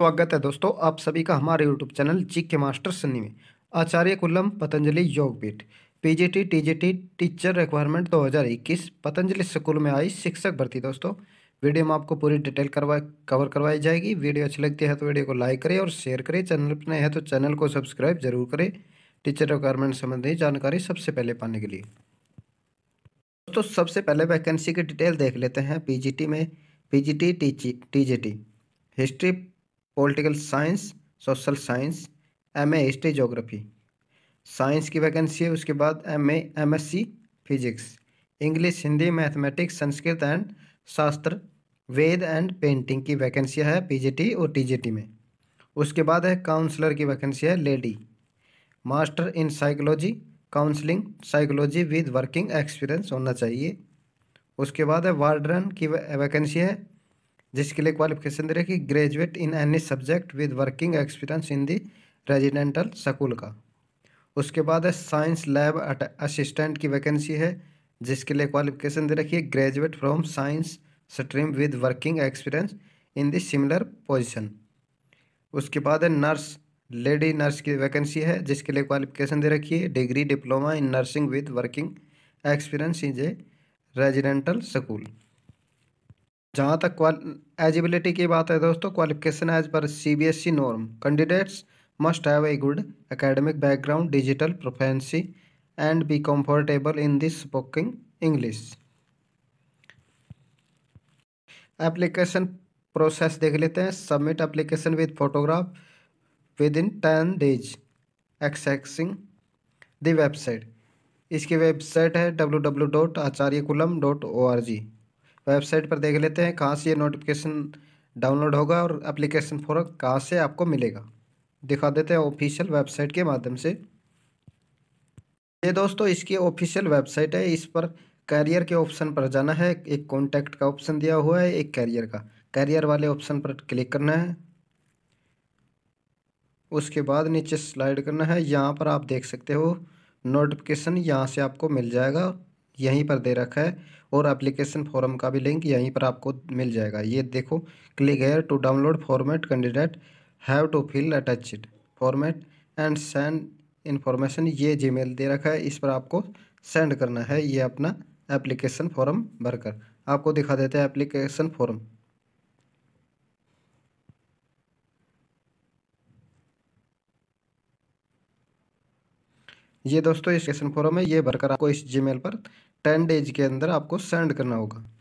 स्वागत है दोस्तों आप सभी का हमारे यूट्यूब चैनल जी के मास्टर सन्नी में आचार्य कुल्लम Patanjali Yog Peeth PGT TGT teacher requirement 2021 Patanjali school में आई शिक्षक भर्ती दोस्तों वीडियो में आपको पूरी डिटेल करवा कवर करवाई जाएगी वीडियो अच्छी लगती है तो वीडियो को लाइक करें और शेयर करें चैनल पर नए हैं तो चैनल को सब्सक्राइब जरूर करें टीचर रिक्वायरमेंट संबंधी जानकारी सबसे पहले पाने के लिए दोस्तों सबसे पहले वैकेंसी की डिटेल देख लेते हैं पी में P G TGT history political science social science M A history geography science की वैकेंसी है उसके बाद M A M S C physics English Hindi mathematics Sanskrit and शास्त्र वेद एंड पेंटिंग की वैकेंसी है पीजीटी और टीजीटी में उसके बाद है काउंसलर की वैकेंसी है lady master in psychology counselling psychology with working experience होना चाहिए उसके बाद है वार्डरन की वैकेंसी है जिसके लिए क्वालिफिकेशन दे रखी graduate in any subject with working experience in the residential school का उसके बाद है साइंस लैब असिस्टेंट की वैकेंसी है जिसके लिए क्वालिफिकेशन दे रखी है graduate from science stream with working experience in the similar position उसके बाद है नर्स लेडी नर्स की वैकेंसी है जिसके लिए क्वालिफिकेशन दे रखी है degree diploma in nursing with working experience in a residential school जहाँ तक एजिबिलिटी की बात है दोस्तों क्वालिफिकेशन एज पर C B S E norm candidates must have a good academic background digital proficiency and be comfortable in this speaking English application process देख लेते हैं submit application with photograph within ten days accessing the website इसकी website है W W dot Acharyakulam dot O R G website पर देख लेते हैं कहाँ से ये नोटिफिकेशन डाउनलोड होगा और एप्लीकेशन फॉर्म कहाँ से आपको मिलेगा दिखा देते हैं ऑफिशियल वेबसाइट के माध्यम से ये दोस्तों इसकी ऑफिशियल वेबसाइट है इस पर कैरियर के ऑप्शन पर जाना है एक कॉन्टैक्ट का ऑप्शन दिया हुआ है एक कैरियर का कैरियर वाले ऑप्शन पर क्लिक करना है उसके बाद नीचे स्लाइड करना है यहाँ पर आप देख सकते हो नोटिफिकेशन यहाँ से आपको मिल जाएगा यहीं पर दे रखा है और एप्लीकेशन फॉर्म का भी लिंक यहीं पर आपको मिल जाएगा ये देखो click here to download format candidate have to fill attached format and send information ये जी दे रखा है इस पर आपको सेंड करना है ये अपना एप्लीकेशन फॉर्म भरकर आपको दिखा देते हैं एप्लीकेशन फॉर्म ये दोस्तों स्टेशन फॉरम है ये भरकर आपको इस जीमेल पर टेन डेज के अंदर आपको सेंड करना होगा